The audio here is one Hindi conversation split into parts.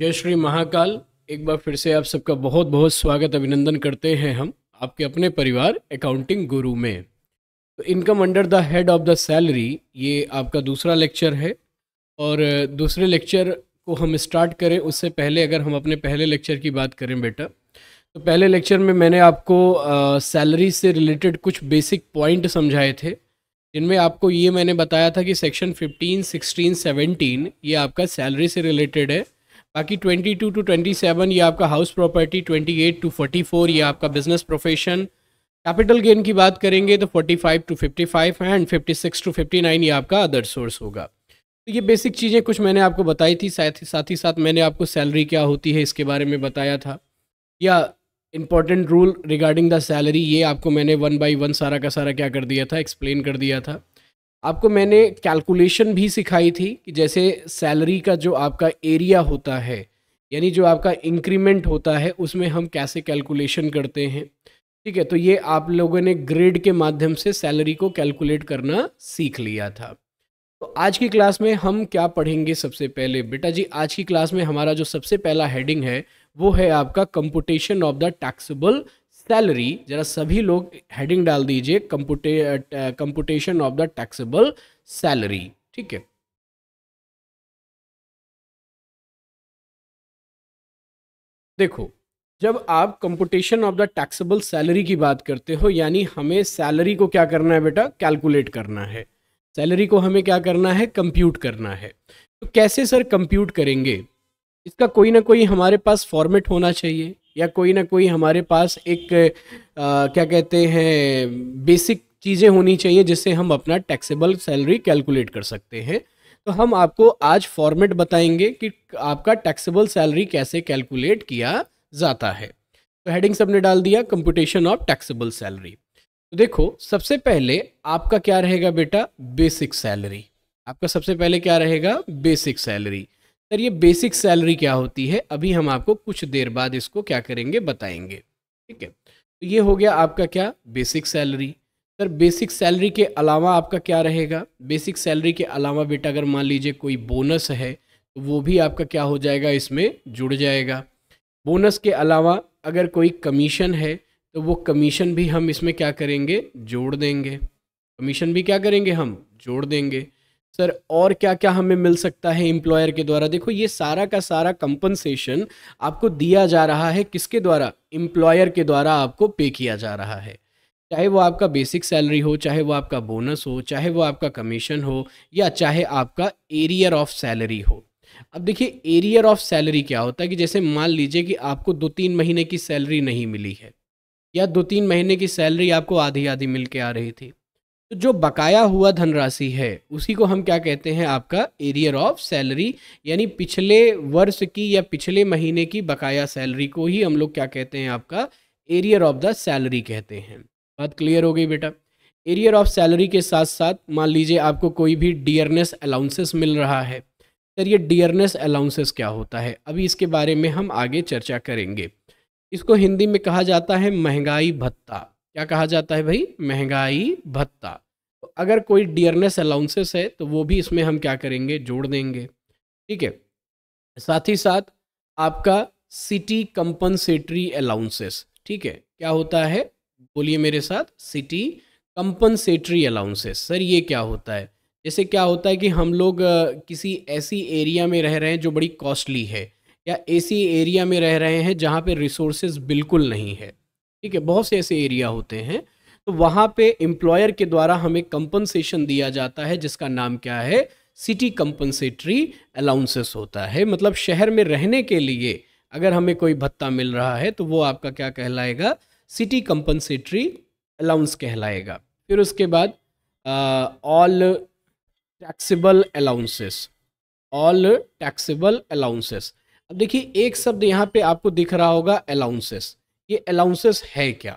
जय श्री महाकाल एक बार फिर से आप सबका बहुत बहुत स्वागत अभिनंदन करते हैं हम आपके अपने परिवार अकाउंटिंग गुरु में तो income under the head of the salary ये आपका दूसरा लेक्चर है और दूसरे लेक्चर को हम स्टार्ट करें उससे पहले अगर हम अपने पहले लेक्चर की बात करें बेटा तो पहले लेक्चर में मैंने आपको सैलरी से रिलेटेड कुछ बेसिक पॉइंट समझाए थे जिनमें आपको ये मैंने बताया था कि सेक्शन 15, 16, 17 ये आपका सैलरी से रिलेटेड है बाकी 22 टू 27 ये आपका हाउस प्रॉपर्टी 28 टू फोर्टी ये आपका बिजनेस प्रोफेशन कैपिटल गेन की बात करेंगे तो 45 two fifty and 56 two fifty ये आपका अदर सोर्स होगा तो ये बेसिक चीज़ें कुछ मैंने आपको बताई थी साथ ही साथ ही साथ मैंने आपको सैलरी क्या होती है इसके बारे में बताया था या important rule regarding the salary ये आपको मैंने वन बाई वन सारा का सारा क्या कर दिया था एक्सप्लेन कर दिया था आपको मैंने कैलकुलेशन भी सिखाई थी कि जैसे सैलरी का जो आपका एरिया होता है यानी जो आपका इंक्रीमेंट होता है उसमें हम कैसे कैलकुलेशन करते हैं ठीक है तो ये आप लोगों ने ग्रेड के माध्यम से सैलरी को कैलकुलेट करना सीख लिया था तो आज की क्लास में हम क्या पढ़ेंगे सबसे पहले बेटा जी आज की क्लास में हमारा जो सबसे पहला हेडिंग है वो है आपका competition of the taxable salary जरा सभी लोग हेडिंग डाल दीजिए compute computation of the taxable salary ठीक है देखो जब आप computation of the taxable salary की बात करते हो यानी हमें सैलरी को क्या करना है बेटा कैलकुलेट करना है सैलरी को हमें क्या करना है कंप्यूट करना है तो कैसे सर कंप्यूट करेंगे इसका कोई ना कोई हमारे पास फॉर्मेट होना चाहिए या कोई ना कोई हमारे पास एक आ, क्या कहते हैं बेसिक चीज़ें होनी चाहिए जिससे हम अपना टैक्सेबल सैलरी कैलकुलेट कर सकते हैं तो हम आपको आज फॉर्मेट बताएंगे कि आपका टैक्सेबल सैलरी कैसे कैलकुलेट किया जाता है तो हेडिंग सबने डाल दिया कंप्यूटेशन ऑफ टैक्सेबल सैलरी तो देखो सबसे पहले आपका क्या रहेगा बेटा बेसिक सैलरी आपका सबसे पहले क्या रहेगा बेसिक सैलरी सर ये बेसिक सैलरी क्या होती है अभी हम आपको कुछ देर बाद इसको क्या करेंगे बताएंगे ठीक है तो ये हो गया आपका क्या basic salary sir basic salary के अलावा आपका क्या रहेगा बेसिक सैलरी के अलावा बेटा अगर मान लीजिए कोई बोनस है तो वो भी आपका क्या हो जाएगा इसमें जुड़ जाएगा बोनस के अलावा अगर कोई कमीशन है तो वो कमीशन भी हम इसमें क्या करेंगे जोड़ देंगे कमीशन भी क्या करेंगे हम जोड़ देंगे सर और क्या क्या हमें मिल सकता है एम्प्लॉयर के द्वारा देखो ये सारा का सारा कंपनसेशन आपको दिया जा रहा है किसके द्वारा एम्प्लॉयर के द्वारा आपको पे किया जा रहा है चाहे वो आपका बेसिक सैलरी हो चाहे वो आपका बोनस हो चाहे वो आपका कमीशन हो या चाहे आपका एरियर ऑफ सैलरी हो अब देखिए एरियर ऑफ सैलरी क्या होता है कि जैसे मान लीजिए कि आपको दो तीन महीने की सैलरी नहीं मिली है या दो तीन महीने की सैलरी आपको आधी आधी मिल के आ रही थी तो जो बकाया हुआ धनराशि है उसी को हम क्या कहते हैं आपका एरियर ऑफ सैलरी यानी पिछले वर्ष की या पिछले महीने की बकाया सैलरी को ही हम लोग क्या कहते हैं आपका एरियर ऑफ द सैलरी कहते हैं बात क्लियर हो गई बेटा एरियर ऑफ सैलरी के साथ साथ मान लीजिए आपको कोई भी डियरनेस अलाउंसेस मिल रहा है सर ये डियरनेस अलाउंसेस क्या होता है अभी इसके बारे में हम आगे चर्चा करेंगे इसको हिंदी में कहा जाता है महंगाई भत्ता क्या कहा जाता है भाई महंगाई भत्ता तो अगर कोई डियरनेस अलाउंसेस है तो वो भी इसमें हम क्या करेंगे जोड़ देंगे ठीक है साथ ही साथ आपका सिटी कंपनसेटरी अलाउंसेस ठीक है क्या होता है बोलिए मेरे साथ सिटी कंपनसेटरी अलाउंसेस सर ये क्या होता है जैसे क्या होता है कि हम लोग किसी ऐसी एरिया में रह रहे हैं जो बड़ी कॉस्टली है या ऐसी एरिया में रह रहे हैं जहाँ पे रिसोर्सेज बिल्कुल नहीं है ठीक है बहुत से ऐसे एरिया होते हैं तो वहां पे एम्प्लॉयर के द्वारा हमें कंपनसेशन दिया जाता है जिसका नाम क्या है सिटी कंपनसेटरी अलाउंसेस होता है मतलब शहर में रहने के लिए अगर हमें कोई भत्ता मिल रहा है तो वो आपका क्या कहलाएगा सिटी कंपनसेटरी अलाउंस कहलाएगा फिर उसके बाद all taxable allowances all taxable allowances अब देखिए एक शब्द यहाँ पे आपको दिख रहा होगा अलाउंसेस ये अलाउंसेस है क्या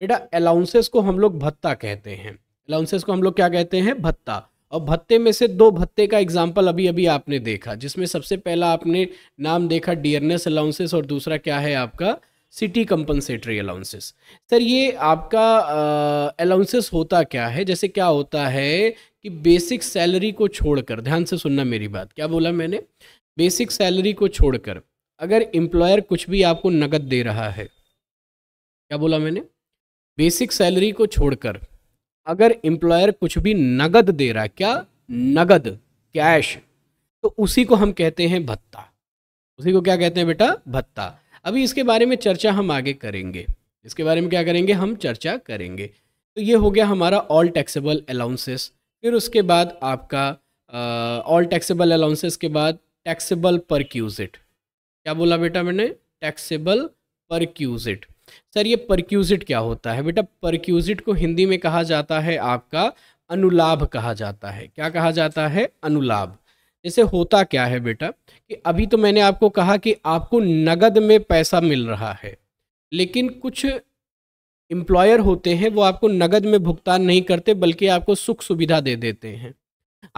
बेटा अलाउंसेस को हम लोग भत्ता कहते हैं अलाउंसेस को हम लोग क्या कहते हैं भत्ता और भत्ते में से दो भत्ते का एग्जाम्पल अभी अभी आपने देखा जिसमें सबसे पहला आपने नाम देखा डियरनेस अलाउंसेस और दूसरा क्या है आपका सिटी कंपनसेटरी अलाउंसेस सर ये आपका अलाउंसेस होता क्या है जैसे क्या होता है कि बेसिक सैलरी को छोड़कर ध्यान से सुनना मेरी बात क्या बोला मैंने बेसिक सैलरी को छोड़कर अगर एम्प्लॉयर कुछ भी आपको नकद दे रहा है क्या बोला मैंने बेसिक सैलरी को छोड़कर अगर एम्प्लॉयर कुछ भी नगद दे रहा है क्या नगद कैश तो उसी को हम कहते हैं भत्ता उसी को क्या कहते हैं बेटा भत्ता अभी इसके बारे में चर्चा हम आगे करेंगे इसके बारे में क्या करेंगे हम चर्चा करेंगे तो ये हो गया हमारा ऑल टैक्सेबल अलाउंसेस फिर उसके बाद आपका ऑल टैक्सेबल अलाउंसेस के बाद टैक्सेबल पर क्यूजिट क्या बोला बेटा मैंने टैक्सेबल पर क्यूजिट सर ये परक्यूजिट क्या होता है बेटा परक्यूजिट को हिंदी में कहा जाता है आपका अनुलाभ कहा जाता है क्या कहा जाता है अनुलाभ जैसे होता क्या है बेटा कि अभी तो मैंने आपको कहा कि आपको नगद में पैसा मिल रहा है लेकिन कुछ एम्प्लॉयर होते हैं वो आपको नगद में भुगतान नहीं करते बल्कि आपको सुख सुविधा दे देते हैं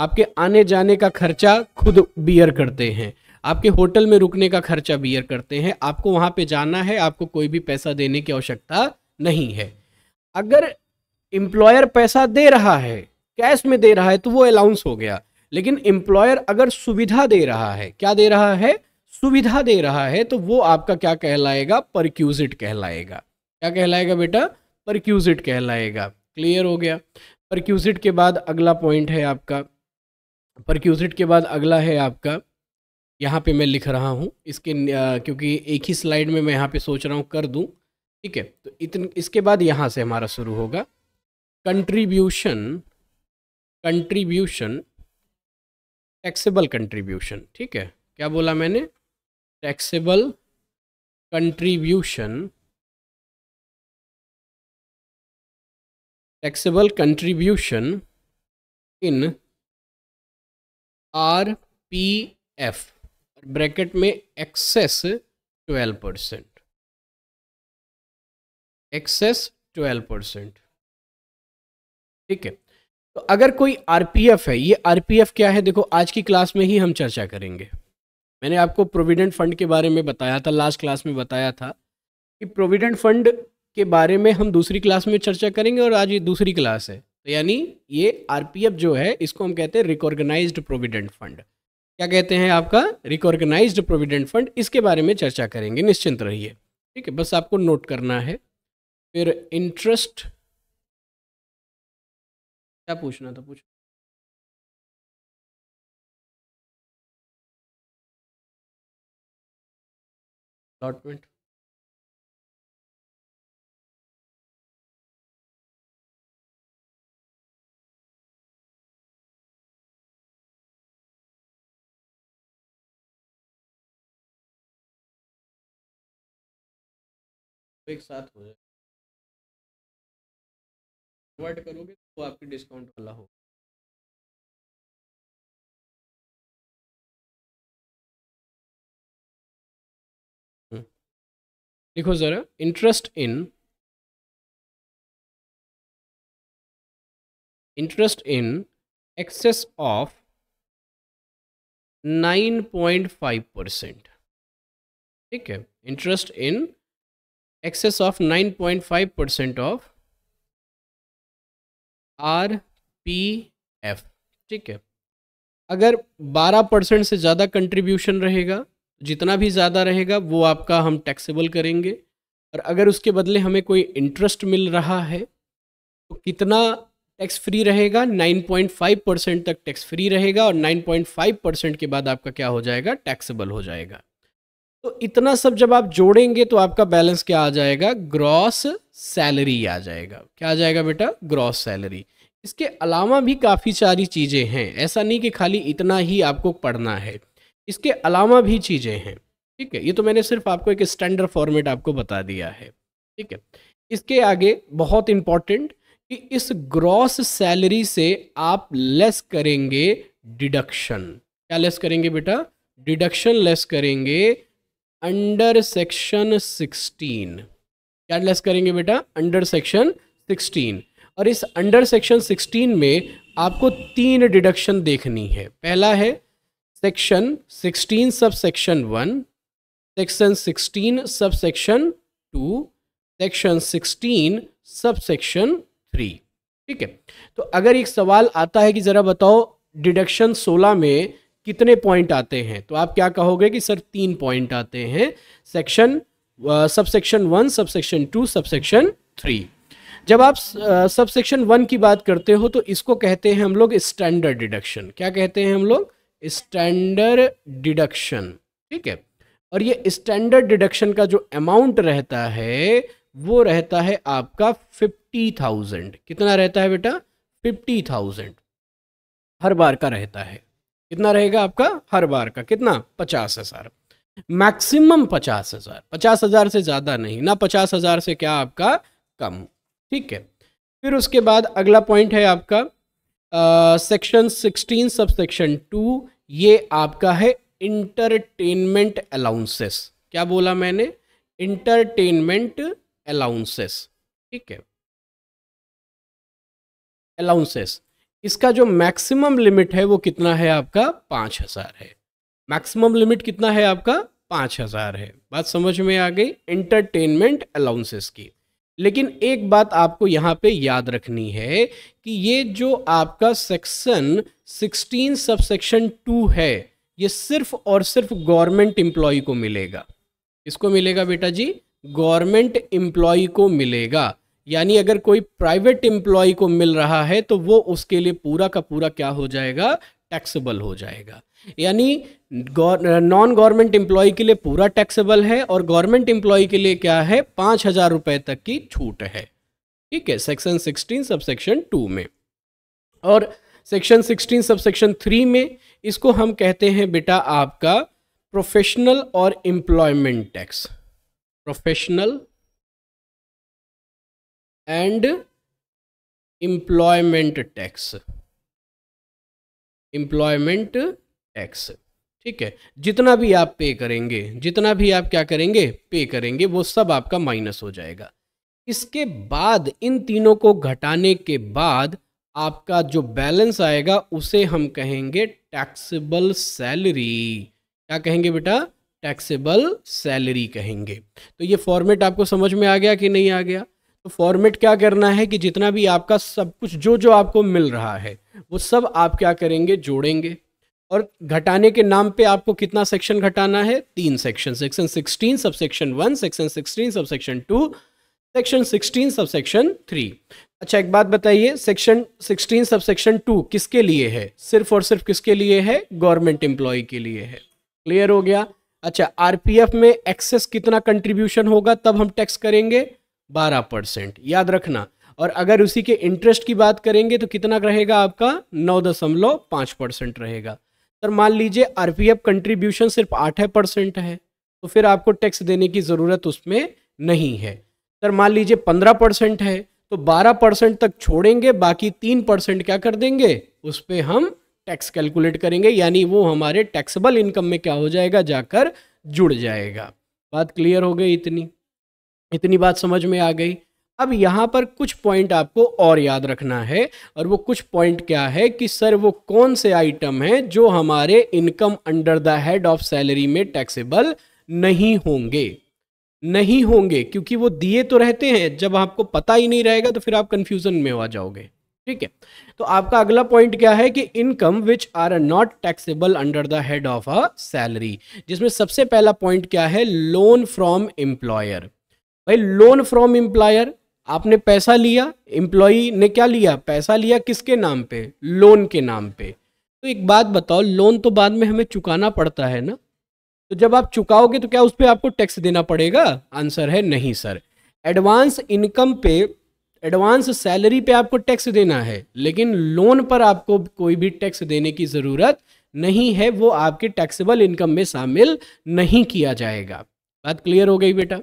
आपके आने जाने का खर्चा खुद बियर करते हैं आपके होटल में रुकने का खर्चा बियर करते हैं आपको वहाँ पे जाना है आपको कोई भी पैसा देने की आवश्यकता नहीं है अगर एम्प्लॉयर पैसा दे रहा है कैश में दे रहा है तो वो अलाउंस हो गया लेकिन एम्प्लॉयर अगर सुविधा दे रहा है क्या दे रहा है सुविधा दे रहा है तो वो आपका क्या कहलाएगा परक्यूजिट कहलाएगा क्या कहलाएगा बेटा परक्यूजिट कहलाएगा क्लियर हो गया परक्यूजिट के बाद अगला पॉइंट है आपका परक्यूजिट के बाद अगला है आपका यहाँ पे मैं लिख रहा हूँ इसके आ, क्योंकि एक ही स्लाइड में मैं यहाँ पे सोच रहा हूँ कर दूँ ठीक है तो इतन इसके बाद यहाँ से हमारा शुरू होगा कंट्रीब्यूशन कंट्रीब्यूशन टैक्सेबल कंट्रीब्यूशन ठीक है क्या बोला मैंने taxable contribution taxable contribution in R P F bracket में excess twelve percent excess twelve percent ठीक है तो अगर कोई आरपीएफ है ये आरपीएफ क्या है देखो आज की क्लास में ही हम चर्चा करेंगे मैंने आपको प्रोविडेंट फंड के बारे में बताया था लास्ट क्लास में बताया था कि प्रोविडेंट फंड के बारे में हम दूसरी क्लास में चर्चा करेंगे और आज ये दूसरी क्लास है तो यानी ये आरपीएफ जो है इसको हम कहते हैं रिकॉर्गेनाइज्ड प्रोविडेंट फंड क्या कहते हैं आपका रिकॉर्गेनाइज प्रोविडेंट फंड इसके बारे में चर्चा करेंगे निश्चिंत रहिए ठीक है बस आपको नोट करना है फिर इंटरेस्ट क्या पूछना था पूछ अलॉटमेंट एक साथ हो जाए कन्वर्ट करोगे तो आपकी डिस्काउंट वाला होगा लिखो ज़रा interest in interest in excess of nine point five percent ठीक है interest in nine point 9.5 percent of R P F ठीक है अगर 12 परसेंट से ज़्यादा कंट्रीब्यूशन रहेगा जितना भी ज़्यादा रहेगा वो आपका हम टैक्सेबल करेंगे और अगर उसके बदले हमें कोई इंटरेस्ट मिल रहा है तो कितना टैक्स फ्री रहेगा 9.5 परसेंट तक टैक्स फ्री रहेगा और 9.5 परसेंट के बाद आपका क्या हो जाएगा टैक्सेबल हो जाएगा तो इतना सब जब आप जोड़ेंगे तो आपका बैलेंस क्या आ जाएगा ग्रॉस सैलरी आ जाएगा क्या आ जाएगा बेटा ग्रॉस सैलरी इसके अलावा भी काफ़ी सारी चीज़ें हैं ऐसा नहीं कि खाली इतना ही आपको पढ़ना है इसके अलावा भी चीज़ें हैं ठीक है ये तो मैंने सिर्फ आपको एक स्टैंडर्ड फॉर्मेट आपको बता दिया है ठीक है इसके आगे बहुत इम्पॉर्टेंट कि इस ग्रॉस सैलरी से आप लेस करेंगे डिडक्शन क्या लेस करेंगे बेटा डिडक्शन लेस करेंगे अंडर सेक्शन सिक्सटीन क्या लेस करेंगे बेटा अंडर सेक्शन सिक्सटीन और इस अंडर सेक्शन सिक्सटीन में आपको तीन डिडक्शन देखनी है पहला है section sixteen sub section one section sixteen sub section two section sixteen sub section three ठीक है तो अगर एक सवाल आता है कि ज़रा बताओ डिडक्शन सोलह में कितने पॉइंट आते हैं तो आप क्या कहोगे कि सर तीन पॉइंट आते हैं section sub section one sub section two sub section three जब आप सब सेक्शन वन की बात करते हो तो इसको कहते हैं हम लोग स्टैंडर्ड डिडक्शन क्या कहते हैं हम लोग स्टैंडर्ड डिडक्शन ठीक है और ये स्टैंडर्ड डिडक्शन का जो अमाउंट रहता है वो रहता है आपका फिफ्टी थाउजेंड कितना रहता है बेटा फिफ्टी थाउजेंड हर बार का रहता है कितना रहेगा आपका हर बार का कितना पचास हजार मैक्सिमम पचास हजार पचास हजार से ज़्यादा नहीं ना पचास हजार से क्या आपका कम ठीक है फिर उसके बाद अगला पॉइंट है आपका section sixteen sub section two ये आपका है इंटरटेनमेंट अलाउंसेस क्या बोला मैंने इंटरटेनमेंट अलाउंसेस ठीक है अलाउंसेस इसका जो मैक्सिमम लिमिट है वो कितना है आपका पाँच हज़ार है मैक्सिमम लिमिट कितना है आपका पाँच हज़ार है बात समझ में आ गई एंटरटेनमेंट अलाउंसेस की लेकिन एक बात आपको यहाँ पे याद रखनी है कि ये जो आपका सेक्शन 16 सब सेक्शन टू है ये सिर्फ और सिर्फ गवर्नमेंट एम्प्लॉय को मिलेगा इसको मिलेगा बेटा जी गवर्नमेंट एम्प्लॉय को मिलेगा यानी अगर कोई प्राइवेट एम्प्लॉय को मिल रहा है तो वो उसके लिए पूरा का पूरा क्या हो जाएगा टैक्सेबल हो जाएगा यानी नॉन गवर्नमेंट एम्प्लॉय के लिए पूरा टैक्सेबल है और गवर्नमेंट एम्प्लॉय के लिए क्या है पाँच हज़ार रुपये तक की छूट है ठीक है section sixteen sub section two में और section sixteen sub section three में इसको हम कहते हैं बेटा आपका प्रोफेशनल और employment tax professional and employment tax employment tax ठीक है जितना भी आप पे करेंगे जितना भी आप क्या करेंगे पे करेंगे वो सब आपका माइनस हो जाएगा इसके बाद इन तीनों को घटाने के बाद आपका जो बैलेंस आएगा उसे हम कहेंगे टैक्सेबल सैलरी क्या कहेंगे बेटा टैक्सेबल सैलरी कहेंगे तो ये फॉर्मेट आपको समझ में आ गया कि नहीं आ गया तो फॉर्मेट क्या करना है कि जितना भी आपका सब कुछ जो जो आपको मिल रहा है वो सब आप क्या करेंगे जोड़ेंगे और घटाने के नाम पे आपको कितना सेक्शन घटाना है तीन सेक्शन सेक्शन 16 सब सेक्शन वन सेक्शन 16 सब सेक्शन टू सेक्शन 16 सब सेक्शन थ्री अच्छा एक बात बताइए सेक्शन 16 सब सेक्शन टू किसके लिए है सिर्फ और सिर्फ किसके लिए है गवर्नमेंट एम्प्लॉय के लिए है क्लियर हो गया अच्छा आरपीएफ में एक्सेस कितना कंट्रीब्यूशन होगा तब हम टैक्स करेंगे बारह परसेंट याद रखना और अगर उसी के इंटरेस्ट की बात करेंगे तो कितना रहेगा आपका नौ दशमलव पाँच परसेंट रहेगा सर मान लीजिए आरपीएफ कंट्रीब्यूशन सिर्फ आठ परसेंट है तो फिर आपको टैक्स देने की ज़रूरत उसमें नहीं है सर मान लीजिए पंद्रह परसेंट है तो बारह परसेंट तक छोड़ेंगे बाकी तीन परसेंट क्या कर देंगे उस पर हम टैक्स कैलकुलेट करेंगे यानी वो हमारे टैक्सेबल इनकम में क्या हो जाएगा जाकर जुड़ जाएगा बात क्लियर हो गई इतनी इतनी बात समझ में आ गई अब यहाँ पर कुछ पॉइंट आपको और याद रखना है और वो कुछ पॉइंट क्या है कि सर वो कौन से आइटम हैं जो हमारे income under the head of salary में टैक्सेबल नहीं होंगे नहीं होंगे क्योंकि वो दिए तो रहते हैं जब आपको पता ही नहीं रहेगा तो फिर आप कंफ्यूजन में आ जाओगे ठीक है तो आपका अगला पॉइंट क्या है कि income which are not taxable under the head of a salary जिसमें सबसे पहला पॉइंट क्या है लोन फ्रॉम एम्प्लॉयर भाई लोन फ्रॉम एम्प्लॉयर आपने पैसा लिया एम्प्लॉय ने क्या लिया पैसा लिया किसके नाम पे लोन के नाम पे तो एक बात बताओ लोन तो बाद में हमें चुकाना पड़ता है ना तो जब आप चुकाओगे तो क्या उस पर आपको टैक्स देना पड़ेगा आंसर है नहीं सर एडवांस इनकम पे एडवांस सैलरी पे आपको टैक्स देना है लेकिन लोन पर आपको कोई भी टैक्स देने की ज़रूरत नहीं है वो आपके टैक्सेबल इनकम में शामिल नहीं किया जाएगा बात क्लियर हो गई बेटा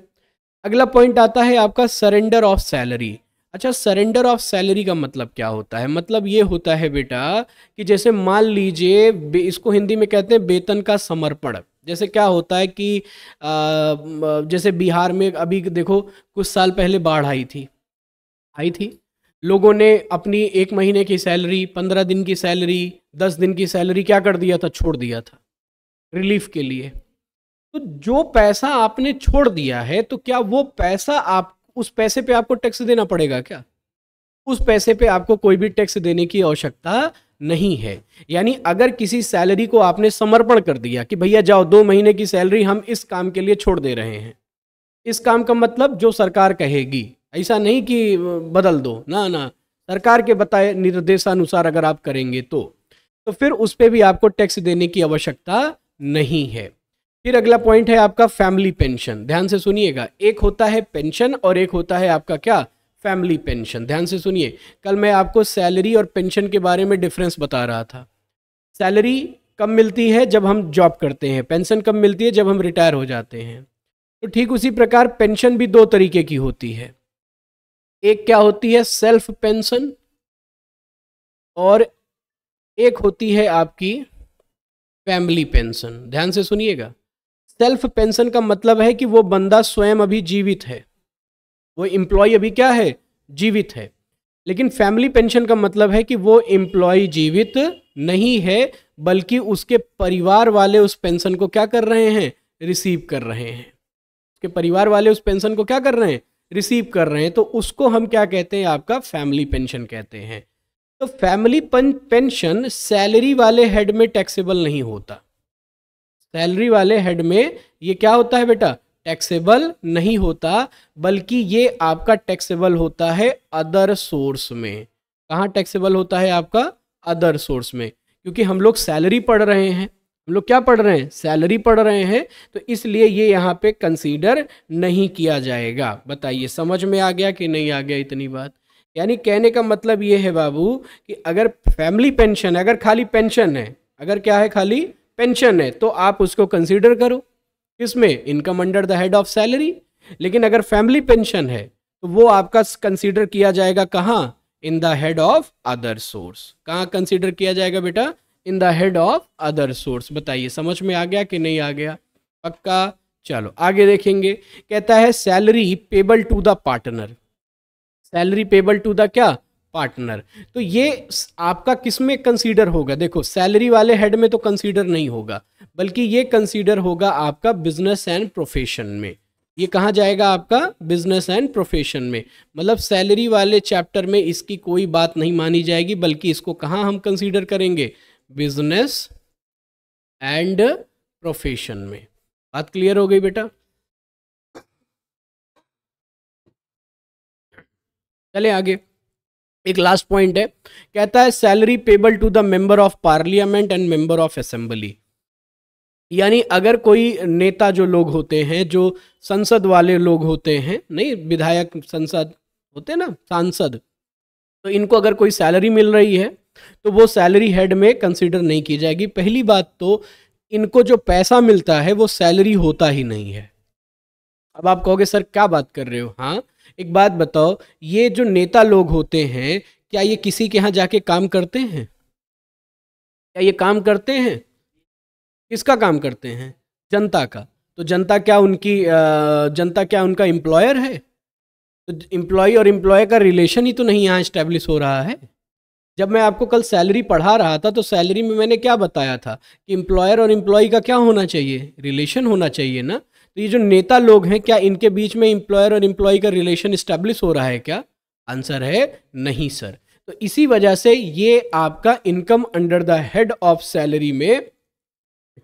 अगला पॉइंट आता है आपका सरेंडर ऑफ सैलरी अच्छा सरेंडर ऑफ सैलरी का मतलब क्या होता है मतलब ये होता है बेटा कि जैसे मान लीजिए इसको हिंदी में कहते हैं वेतन का समर्पण जैसे क्या होता है कि आ, जैसे बिहार में अभी देखो कुछ साल पहले बाढ़ आई थी आई थी लोगों ने अपनी एक महीने की सैलरी पंद्रह दिन की सैलरी दस दिन की सैलरी क्या कर दिया था छोड़ दिया था रिलीफ के लिए तो जो पैसा आपने छोड़ दिया है तो क्या वो पैसा आप उस पैसे पे आपको टैक्स देना पड़ेगा क्या उस पैसे पे आपको कोई भी टैक्स देने की आवश्यकता नहीं है यानी अगर किसी सैलरी को आपने समर्पण कर दिया कि भैया जाओ दो महीने की सैलरी हम इस काम के लिए छोड़ दे रहे हैं इस काम का मतलब जो सरकार कहेगी ऐसा नहीं कि बदल दो ना ना सरकार के बताए निर्देशानुसार अगर आप करेंगे तो तो फिर उस पर भी आपको टैक्स देने की आवश्यकता नहीं है फिर अगला पॉइंट है आपका फैमिली पेंशन ध्यान से सुनिएगा एक होता है पेंशन और एक होता है आपका क्या फैमिली पेंशन ध्यान से सुनिए कल मैं आपको सैलरी और पेंशन के बारे में डिफरेंस बता रहा था सैलरी कब मिलती है जब हम जॉब करते हैं पेंशन कब मिलती है जब हम रिटायर हो जाते हैं तो ठीक उसी प्रकार पेंशन भी दो तरीके की होती है एक क्या होती है सेल्फ पेंशन और एक होती है आपकी फैमिली पेंशन ध्यान से सुनिएगा सेल्फ पेंशन का मतलब है कि वो बंदा स्वयं अभी जीवित है वो एम्प्लॉय अभी क्या है जीवित है लेकिन फैमिली पेंशन का मतलब है कि वो एम्प्लॉय जीवित नहीं है बल्कि उसके परिवार वाले उस पेंशन को क्या कर रहे हैं रिसीव कर रहे हैं उसके परिवार वाले उस पेंशन को क्या कर रहे हैं रिसीव कर रहे हैं तो उसको हम क्या कहते हैं आपका फैमिली पेंशन कहते हैं तो फैमिली पेंशन सैलरी वाले हेड में टैक्सेबल नहीं होता सैलरी वाले हेड में ये क्या होता है बेटा टैक्सेबल नहीं होता बल्कि ये आपका टैक्सेबल होता है अदर सोर्स में कहाँ टैक्सेबल होता है आपका अदर सोर्स में क्योंकि हम लोग सैलरी पढ़ रहे हैं हम लोग क्या पढ़ रहे हैं सैलरी पढ़ रहे हैं तो इसलिए ये यहाँ पे कंसीडर नहीं किया जाएगा बताइए समझ में आ गया कि नहीं आ गया इतनी बात यानी कहने का मतलब ये है बाबू कि अगर फैमिली पेंशन है अगर खाली पेंशन है अगर क्या है खाली पेंशन है तो आप उसको कंसिडर करो किसमें income under the head of salary लेकिन अगर फैमिली पेंशन है तो वो आपका कंसिडर किया जाएगा कहाँ in the head of other source कहाँ कंसिडर किया जाएगा बेटा in the head of other source बताइए समझ में आ गया कि नहीं आ गया पक्का चलो आगे देखेंगे कहता है salary payable to the partner salary payable to the क्या पार्टनर तो ये आपका किस में कंसीडर होगा देखो सैलरी वाले हेड में तो कंसीडर नहीं होगा बल्कि ये कंसीडर होगा आपका बिजनेस एंड प्रोफेशन में ये कहाँ जाएगा आपका बिजनेस एंड प्रोफेशन में मतलब सैलरी वाले चैप्टर में इसकी कोई बात नहीं मानी जाएगी बल्कि इसको कहाँ हम कंसीडर करेंगे बिजनेस एंड प्रोफेशन में बात क्लियर हो गई बेटा चले आगे एक लास्ट पॉइंट है कहता है salary payable to the member of parliament and member of assembly यानी अगर कोई नेता जो लोग होते हैं जो संसद वाले लोग होते हैं नहीं विधायक संसद होते ना सांसद तो इनको अगर कोई सैलरी मिल रही है तो वो सैलरी हेड में कंसिडर नहीं की जाएगी पहली बात तो इनको जो पैसा मिलता है वो सैलरी होता ही नहीं है अब आप कहोगे सर क्या बात कर रहे हो हाँ एक बात बताओ ये जो नेता लोग होते हैं क्या ये किसी के यहाँ जाके काम करते हैं क्या ये काम करते हैं किसका काम करते हैं जनता का तो जनता क्या उनकी जनता क्या उनका एम्प्लॉयर है तो एम्प्लॉय और एम्प्लॉय का रिलेशन ही तो नहीं यहाँ इस्टेब्लिश हो रहा है जब मैं आपको कल सैलरी पढ़ा रहा था तो सैलरी में मैंने क्या बताया था कि एम्प्लॉयर और एम्प्लॉय का क्या होना चाहिए रिलेशन होना चाहिए ना तो ये जो नेता लोग हैं क्या इनके बीच में इंप्लॉयर और इम्प्लॉय का रिलेशन स्टेब्लिश हो रहा है क्या आंसर है नहीं सर तो इसी वजह से ये आपका income under the head of salary में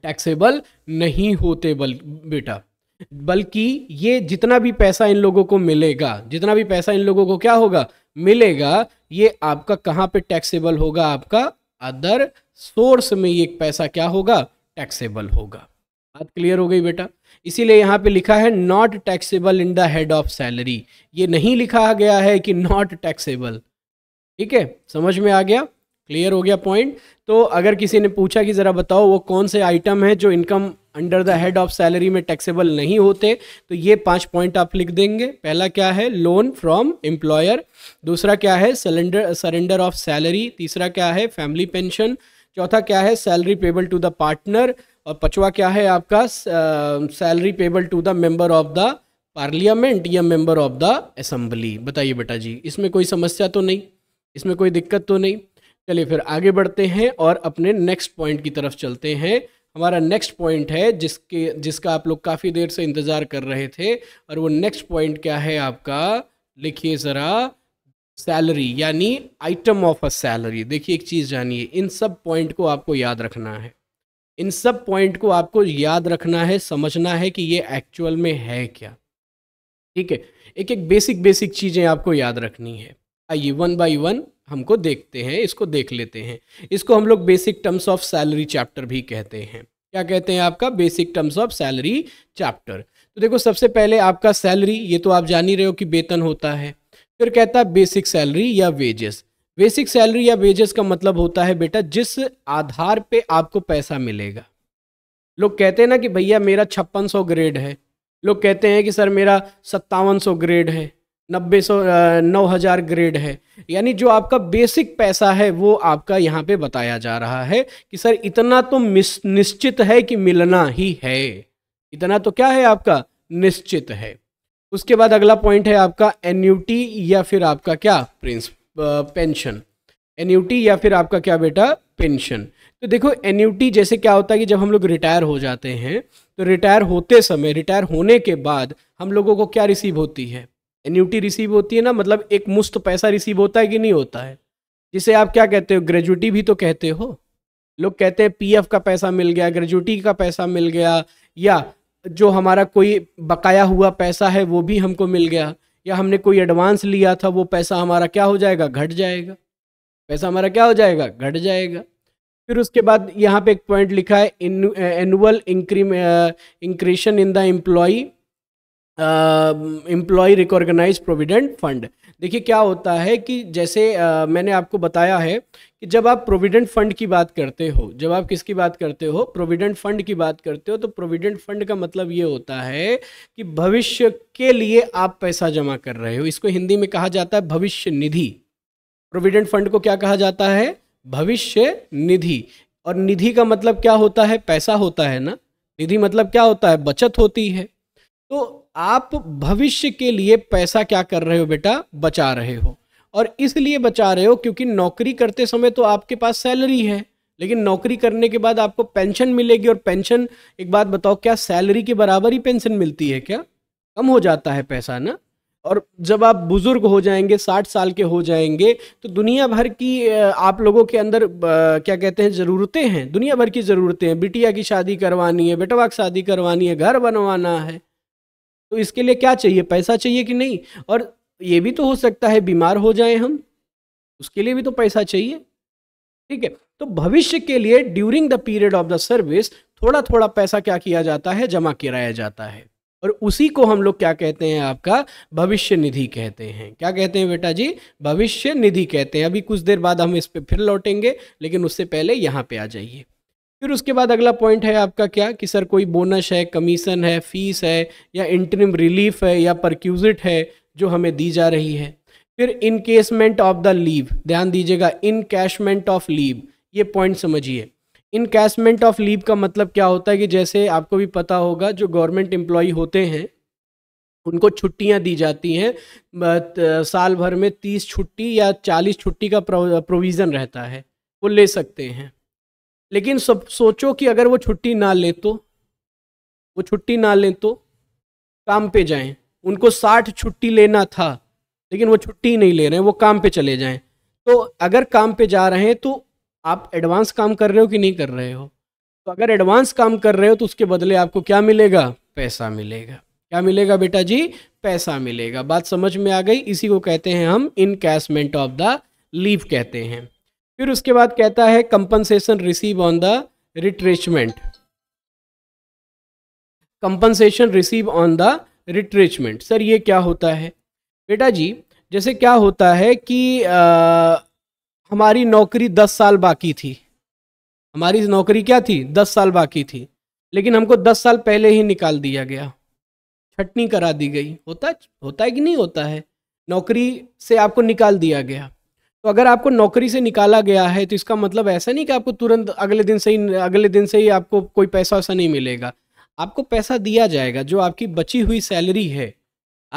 टैक्सेबल नहीं होते बल बेटा बल्कि ये जितना भी पैसा इन लोगों को मिलेगा जितना भी पैसा इन लोगों को क्या होगा मिलेगा ये आपका कहाँ पे टैक्सेबल होगा आपका अदर सोर्स में ये पैसा क्या होगा टैक्सेबल होगा बात क्लियर हो गई बेटा इसीलिए यहाँ पे लिखा है not taxable in the head of salary ये नहीं लिखा गया है कि नॉट टैक्सेबल ठीक है समझ में आ गया क्लियर हो गया पॉइंट तो अगर किसी ने पूछा कि ज़रा बताओ वो कौन से आइटम है जो income under the head of salary में टैक्सेबल नहीं होते तो ये पांच पॉइंट आप लिख देंगे पहला क्या है लोन फ्रॉम एम्प्लॉयर दूसरा क्या है सिलेंडर सरेंडर ऑफ सैलरी तीसरा क्या है फैमिली पेंशन चौथा क्या है salary payable to the partner और पचवा क्या है आपका salary payable to the member of the parliament या मेंबर ऑफ द असम्बली बताइए बेटा जी इसमें कोई समस्या तो नहीं इसमें कोई दिक्कत तो नहीं चलिए फिर आगे बढ़ते हैं और अपने नेक्स्ट पॉइंट की तरफ चलते हैं हमारा नेक्स्ट पॉइंट है जिसके जिसका आप लोग काफ़ी देर से इंतज़ार कर रहे थे और वो नेक्स्ट पॉइंट क्या है आपका लिखिए ज़रा सैलरी यानी आइटम ऑफ अ सैलरी देखिए एक चीज़ जानिए इन सब पॉइंट को आपको याद रखना है इन सब पॉइंट को आपको याद रखना है समझना है कि ये एक्चुअल में है क्या ठीक है एक एक बेसिक बेसिक चीज़ें आपको याद रखनी है आइए वन बाय वन हमको देखते हैं इसको देख लेते हैं इसको हम लोग basic terms of salary chapter भी कहते हैं क्या कहते हैं आपका basic terms of salary chapter तो देखो सबसे पहले आपका सैलरी ये तो आप जान ही रहे हो कि वेतन होता है फिर कहता है बेसिक सैलरी या वेजेस बेसिक सैलरी या वेजेस का मतलब होता है बेटा जिस आधार पे आपको पैसा मिलेगा लोग कहते हैं ना कि भैया मेरा छप्पन सौ ग्रेड है लोग कहते हैं कि सर मेरा सत्तावन सौ ग्रेड है नब्बे सौ नौ हज़ार ग्रेड है यानी जो आपका बेसिक पैसा है वो आपका यहाँ पे बताया जा रहा है कि सर इतना तो निश्चित है कि मिलना ही है इतना तो क्या है आपका निश्चित है उसके बाद अगला पॉइंट है आपका एन्यूटी या फिर आपका क्या प्रिंसिपल पेंशन एन्यूटी या फिर आपका क्या बेटा पेंशन तो देखो एन्यूटी जैसे क्या होता है कि जब हम लोग रिटायर हो जाते हैं तो रिटायर होते समय रिटायर होने के बाद हम लोगों को क्या रिसीव होती है एन्यूटी रिसीव होती है ना मतलब एक मुश्त पैसा रिसीव होता है कि नहीं होता है जिसे आप क्या कहते हो ग्रेजुटी भी तो कहते हो लोग कहते हैं पीएफ का पैसा मिल गया ग्रेजुटी का पैसा मिल गया या जो हमारा कोई बकाया हुआ पैसा है वो भी हमको मिल गया या हमने कोई एडवांस लिया था वो पैसा हमारा क्या हो जाएगा घट जाएगा पैसा हमारा क्या हो जाएगा घट जाएगा फिर उसके बाद यहाँ पे एक पॉइंट लिखा है एनुअल इंक्रीम इंक्रीशन in the employee employ recognise provident fund देखिए क्या होता है कि जैसे uh, मैंने आपको बताया है कि जब आप प्रोविडेंट फंड की बात करते हो जब आप किसकी बात करते हो प्रोविडेंट फंड की बात करते हो तो प्रोविडेंट फंड का मतलब ये होता है कि भविष्य के लिए आप पैसा जमा कर रहे हो इसको हिंदी में कहा जाता है भविष्य निधि प्रोविडेंट फंड को क्या कहा जाता है भविष्य निधि और निधि का मतलब क्या होता है पैसा होता है ना निधि मतलब क्या होता है बचत होती है तो आप भविष्य के लिए पैसा क्या कर रहे हो बेटा बचा रहे हो और इसलिए बचा रहे हो क्योंकि नौकरी करते समय तो आपके पास सैलरी है लेकिन नौकरी करने के बाद आपको पेंशन मिलेगी और पेंशन एक बात बताओ क्या सैलरी के बराबर ही पेंशन मिलती है क्या कम हो जाता है पैसा ना और जब आप बुज़ुर्ग हो जाएंगे साठ साल के हो जाएंगे तो दुनिया भर की आप लोगों के अंदर क्या कहते हैं ज़रूरतें हैं दुनिया भर की ज़रूरतें हैं बिटिया की शादी करवानी है बेटवा की शादी करवानी है घर बनवाना है तो इसके लिए क्या चाहिए पैसा चाहिए कि नहीं और तो ये भी तो हो सकता है बीमार हो जाए हम उसके लिए भी तो पैसा चाहिए ठीक है तो भविष्य के लिए during the period of the service थोड़ा थोड़ा पैसा क्या किया जाता है जमा कराया जाता है और उसी को हम लोग क्या कहते हैं आपका भविष्य निधि कहते हैं क्या कहते हैं बेटा जी भविष्य निधि कहते हैं अभी कुछ देर बाद हम इस पर फिर लौटेंगे लेकिन उससे पहले यहाँ पे आ जाइए फिर उसके बाद अगला पॉइंट है आपका क्या कि सर कोई बोनस है कमीशन है फीस है या इंटरिम रिलीफ है या परक्यूजिट है जो हमें दी जा रही है फिर इनकेसमेंट ऑफ द लीव ध्यान दीजिएगा कैशमेंट ऑफ लीव ये पॉइंट समझिए इनकेशमेंट ऑफ लीव का मतलब क्या होता है कि जैसे आपको भी पता होगा जो गवर्नमेंट एम्प्लॉय होते हैं उनको छुट्टियां दी जाती हैं साल भर में तीस छुट्टी या चालीस छुट्टी का प्रोविज़न रहता है वो ले सकते हैं लेकिन सब सोचो कि अगर वो छुट्टी ना ले तो वो छुट्टी ना लें तो काम पे जाएं उनको साठ छुट्टी लेना था लेकिन वो छुट्टी नहीं ले रहे हैं वो काम पे चले जाएं तो अगर काम पे जा रहे हैं तो आप एडवांस काम कर रहे हो कि नहीं कर रहे हो तो अगर एडवांस काम कर रहे हो तो उसके बदले आपको क्या मिलेगा पैसा मिलेगा क्या मिलेगा बेटा जी पैसा मिलेगा बात समझ में आ गई इसी को कहते हैं हम इनकैशमेंट ऑफ द लीव कहते हैं फिर उसके बाद कहता है compensation receive on the retrenchment compensation receive on the retrenchment sir ये क्या होता है बेटा जी जैसे क्या होता है कि आ, हमारी नौकरी दस साल बाकी थी हमारी नौकरी क्या थी दस साल बाकी थी लेकिन हमको दस साल पहले ही निकाल दिया गया छटनी करा दी गई होता होता है कि नहीं होता है नौकरी से आपको निकाल दिया गया तो अगर आपको नौकरी से निकाला गया है तो इसका मतलब ऐसा नहीं कि आपको तुरंत अगले दिन से ही अगले दिन से ही आपको कोई पैसा वैसा नहीं मिलेगा आपको पैसा दिया जाएगा जो आपकी बची हुई सैलरी है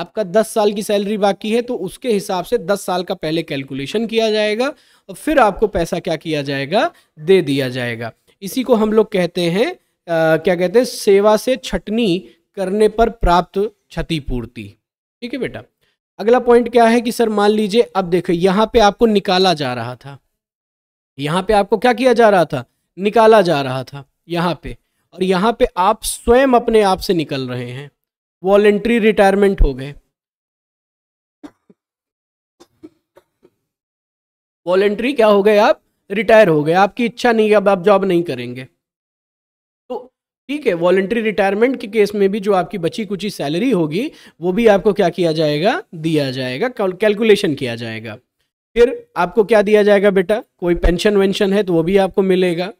आपका दस साल की सैलरी बाकी है तो उसके हिसाब से दस साल का पहले कैलकुलेशन किया जाएगा और फिर आपको पैसा क्या किया जाएगा दे दिया जाएगा इसी को हम लोग कहते हैं आ, क्या कहते हैं सेवा से छटनी करने पर प्राप्त क्षतिपूर्ति ठीक है बेटा अगला पॉइंट क्या है कि सर मान लीजिए अब देखो यहाँ पे आपको निकाला जा रहा था यहाँ पे आपको क्या किया जा रहा था निकाला जा रहा था यहाँ पे और यहाँ पे आप स्वयं अपने आप से निकल रहे हैं वॉलेंट्री रिटायरमेंट हो गए वॉलेंट्री क्या हो गए आप रिटायर हो गए आपकी इच्छा नहीं है अब आप जॉब नहीं करेंगे तो ठीक है वॉलेंट्री रिटायरमेंट के केस में भी जो आपकी बची कुची सैलरी होगी वो भी आपको क्या किया जाएगा दिया जाएगा कैलकुलेशन किया जाएगा फिर आपको क्या दिया जाएगा बेटा कोई पेंशन वेंशन है तो वो भी आपको मिलेगा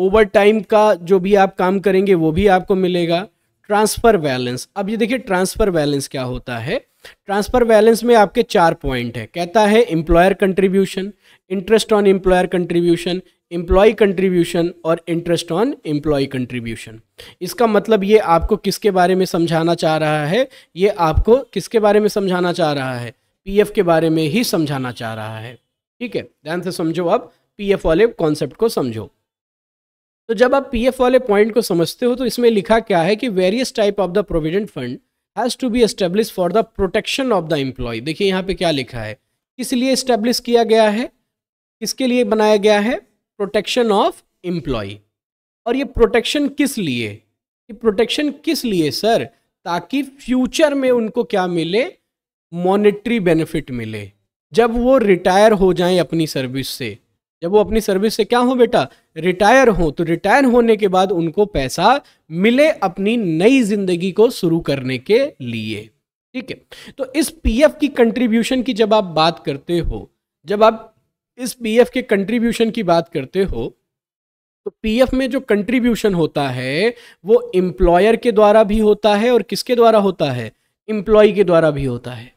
ओवर टाइम का जो भी आप काम करेंगे वो भी आपको मिलेगा ट्रांसफ़र बैलेंस अब ये देखिए ट्रांसफ़र बैलेंस क्या होता है ट्रांसफ़र बैलेंस में आपके चार पॉइंट है कहता है employer contribution interest on employer contribution employ contribution और इंटरेस्ट ऑन एम्प्लॉय कंट्रीब्यूशन इसका मतलब ये आपको किसके बारे में समझाना चाह रहा है ये आपको किसके बारे में समझाना चाह रहा है पीएफ के बारे में ही समझाना चाह रहा है ठीक है ध्यान से समझो अब पीएफ वाले कॉन्सेप्ट को समझो तो जब आप पीएफ वाले पॉइंट को समझते हो तो इसमें लिखा क्या है कि various type of the provident fund has to be establish for the protection of the employ देखिए यहाँ पे क्या लिखा है किस लिए इस्टेब्लिश किया गया है किसके लिए बनाया गया है प्रोटेक्शन ऑफ एम्प्लॉय और ये प्रोटेक्शन किस लिए प्रोटेक्शन किस लिए सर ताकि फ्यूचर में उनको क्या मिले मॉनेटरी बेनिफिट मिले जब वो रिटायर हो जाएं अपनी सर्विस से जब वो अपनी सर्विस से क्या हो बेटा रिटायर हो तो रिटायर होने के बाद उनको पैसा मिले अपनी नई जिंदगी को शुरू करने के लिए ठीक है तो इस पीएफ की कंट्रीब्यूशन की जब आप बात करते हो जब आप इस पीएफ के कंट्रीब्यूशन की बात करते हो तो पीएफ में जो कंट्रीब्यूशन होता है वो एम्प्लॉयर के द्वारा भी होता है और किसके द्वारा होता है एम्प्लॉय के द्वारा भी होता है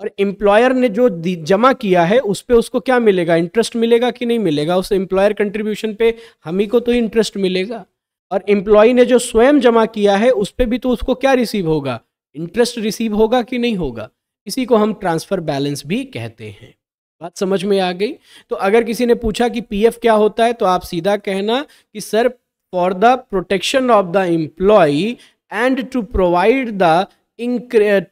और एम्प्लॉयर ने जो जमा किया है उस पर उसको क्या मिलेगा इंटरेस्ट मिलेगा कि नहीं मिलेगा उस एम्प्लॉयर कंट्रीब्यूशन पे हम ही को तो इंटरेस्ट मिलेगा और एम्प्लॉय ने जो स्वयं जमा किया है उस पर भी तो उसको क्या रिसीव होगा इंटरेस्ट रिसीव होगा कि नहीं होगा इसी को हम ट्रांसफ़र बैलेंस भी कहते हैं बात समझ में आ गई तो अगर किसी ने पूछा कि पीएफ क्या होता है तो आप सीधा कहना कि sir for the protection of the employ and to provide the